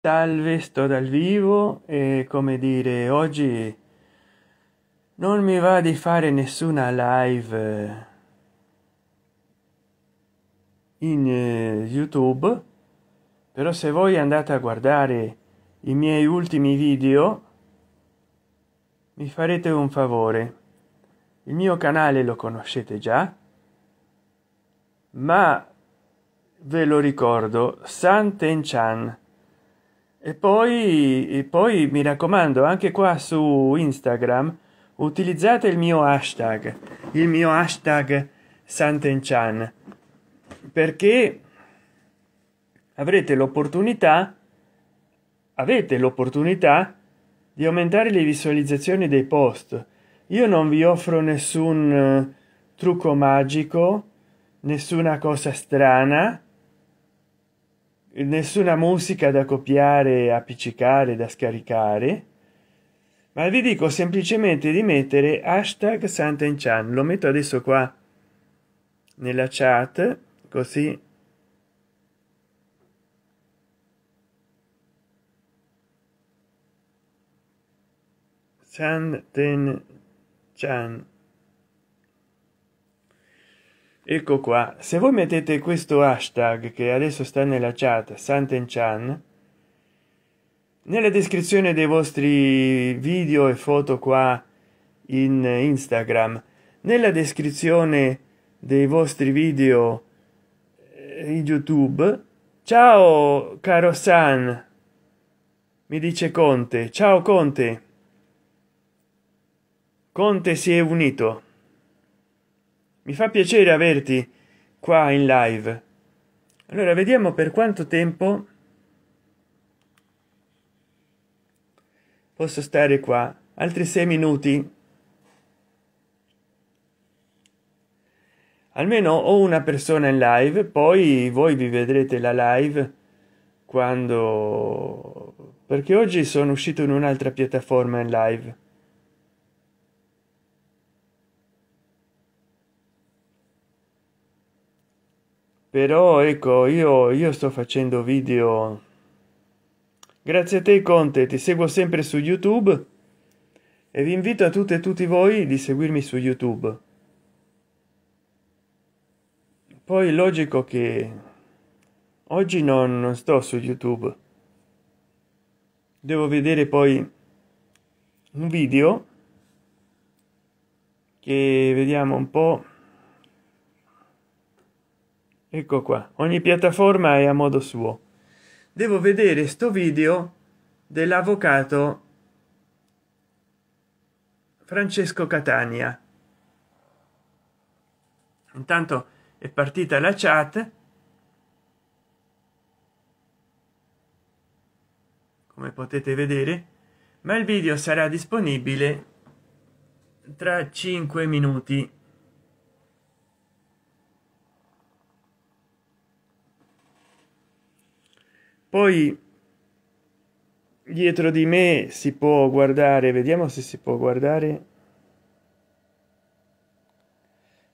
Salve, sto dal vivo e come dire oggi non mi va di fare nessuna live in eh, YouTube, però se voi andate a guardare i miei ultimi video mi farete un favore. Il mio canale lo conoscete già, ma ve lo ricordo, Santen Chan e poi e poi mi raccomando anche qua su instagram utilizzate il mio hashtag il mio hashtag santenchan perché avrete l'opportunità avete l'opportunità di aumentare le visualizzazioni dei post io non vi offro nessun eh, trucco magico nessuna cosa strana nessuna musica da copiare appiccicare da scaricare ma vi dico semplicemente di mettere hashtag sant'enchan lo metto adesso qua nella chat così Sant'Enchan ecco qua se voi mettete questo hashtag che adesso sta nella chat santen chan nella descrizione dei vostri video e foto qua in instagram nella descrizione dei vostri video eh, in youtube ciao caro san mi dice conte ciao conte conte si è unito mi fa piacere averti qua in live allora vediamo per quanto tempo posso stare qua altri sei minuti almeno ho una persona in live poi voi vi vedrete la live quando perché oggi sono uscito in un'altra piattaforma in live però ecco io io sto facendo video grazie a te conte ti seguo sempre su youtube e vi invito a tutte e tutti voi di seguirmi su youtube poi è logico che oggi non, non sto su youtube devo vedere poi un video che vediamo un po' ecco qua ogni piattaforma è a modo suo devo vedere sto video dell'avvocato francesco catania intanto è partita la chat come potete vedere ma il video sarà disponibile tra 5 minuti poi dietro di me si può guardare vediamo se si può guardare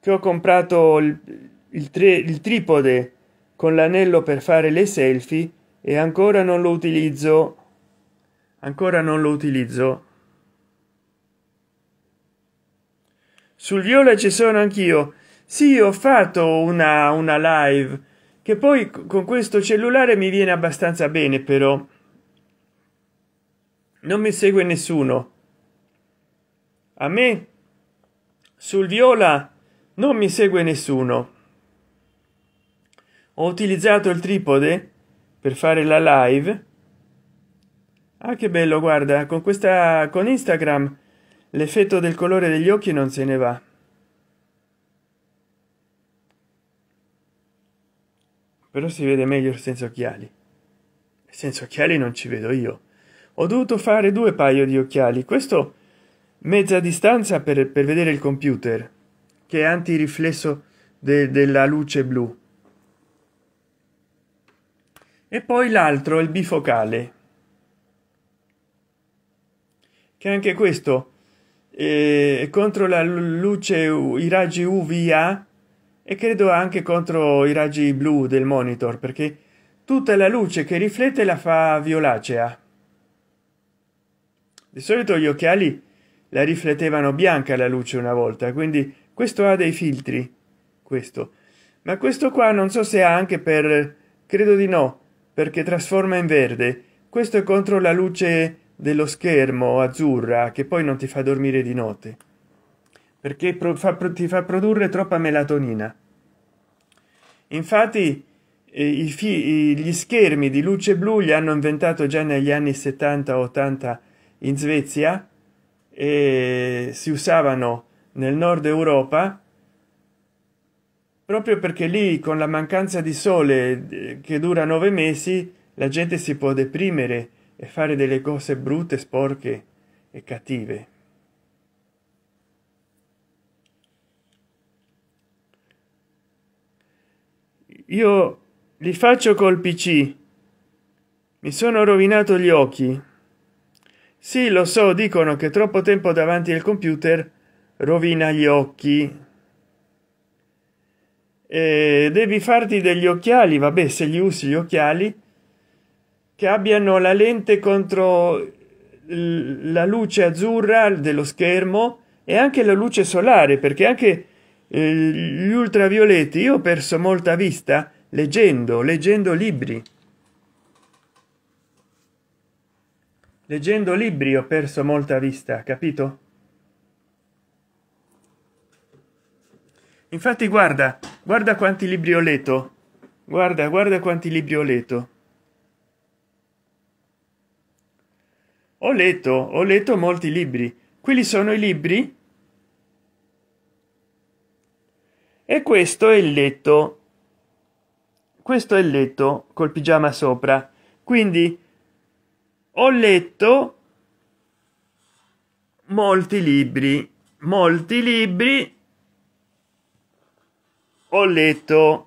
che ho comprato il, il, tre, il tripode con l'anello per fare le selfie e ancora non lo utilizzo ancora non lo utilizzo sul viola ci sono anch'io sì ho fatto una, una live che poi con questo cellulare mi viene abbastanza bene però non mi segue nessuno a me sul viola non mi segue nessuno ho utilizzato il tripode per fare la live ah che bello guarda con questa con instagram l'effetto del colore degli occhi non se ne va però si vede meglio senza occhiali senza occhiali non ci vedo io ho dovuto fare due paio di occhiali questo mezza distanza per, per vedere il computer che è antiriflesso de, della luce blu e poi l'altro il bifocale che anche questo eh, contro la luce i raggi UVA e credo anche contro i raggi blu del monitor perché tutta la luce che riflette la fa violacea di solito gli occhiali la riflettevano bianca la luce una volta quindi questo ha dei filtri questo ma questo qua non so se ha anche per credo di no perché trasforma in verde questo è contro la luce dello schermo azzurra che poi non ti fa dormire di notte perché ti fa produrre troppa melatonina infatti eh, gli schermi di luce blu li hanno inventato già negli anni 70 80 in svezia e si usavano nel nord europa proprio perché lì con la mancanza di sole eh, che dura nove mesi la gente si può deprimere e fare delle cose brutte sporche e cattive io li faccio col pc mi sono rovinato gli occhi sì lo so dicono che troppo tempo davanti al computer rovina gli occhi e devi farti degli occhiali vabbè se gli usi gli occhiali che abbiano la lente contro la luce azzurra dello schermo e anche la luce solare perché anche gli ultravioletti io ho perso molta vista leggendo leggendo libri leggendo libri ho perso molta vista capito infatti guarda guarda quanti libri ho letto guarda guarda quanti libri ho letto ho letto ho letto molti libri quelli sono i libri e questo è il letto questo è il letto col pigiama sopra quindi ho letto molti libri molti libri ho letto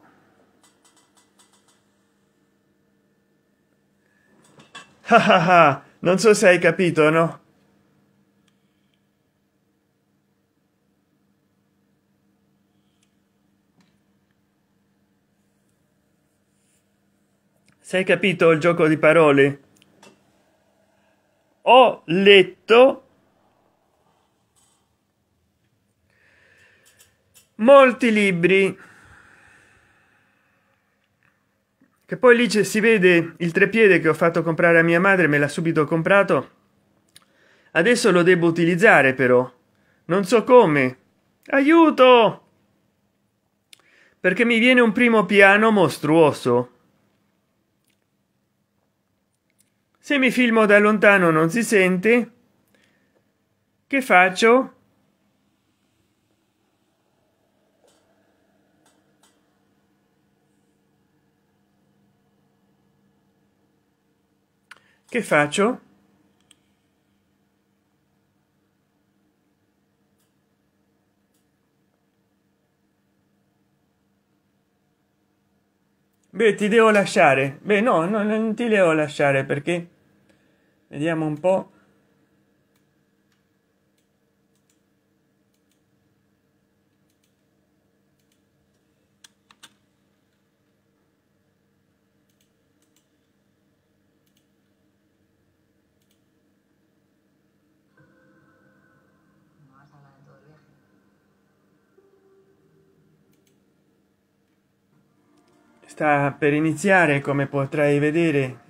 ah, ah, ah, non so se hai capito no Se hai capito il gioco di parole. Ho letto molti libri. Che poi lì si vede il trepiede che ho fatto comprare a mia madre, me l'ha subito comprato. Adesso lo devo utilizzare però. Non so come. Aiuto! Perché mi viene un primo piano mostruoso. se mi filmo da lontano non si sente che faccio che faccio Beh, ti devo lasciare. Beh, no, non, ti devo lasciare perché vediamo un po' sta per iniziare come potrai vedere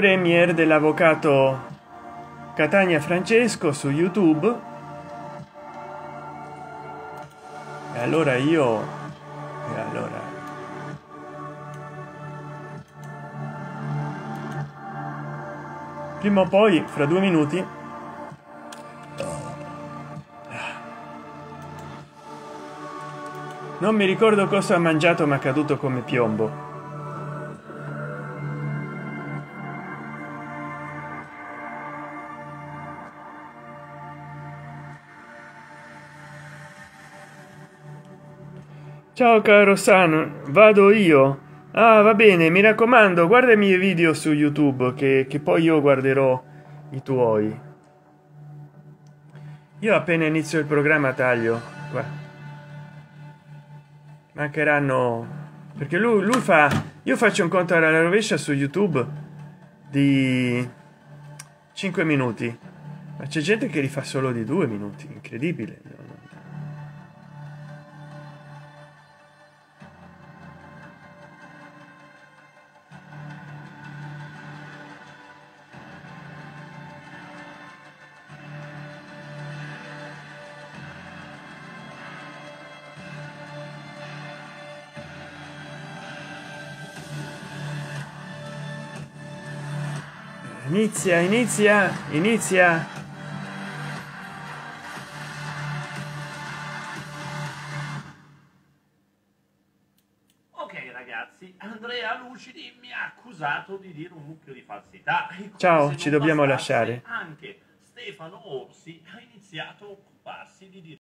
premier dell'avvocato Catania Francesco su YouTube. E allora io e allora prima o poi fra due minuti non mi ricordo cosa ha mangiato ma è caduto come piombo Ciao caro San, vado io. Ah, va bene, mi raccomando, guarda i miei video su YouTube che, che poi io guarderò i tuoi. Io appena inizio il programma taglio qua. Mancheranno perché lui, lui fa io faccio un conto alla rovescia su YouTube di 5 minuti, ma c'è gente che li fa solo di 2 minuti, incredibile. Inizia, inizia, inizia. Ok ragazzi, Andrea Lucidi mi ha accusato di dire un mucchio di falsità. Ciao, ci dobbiamo lasciare. Anche Stefano Orsi ha iniziato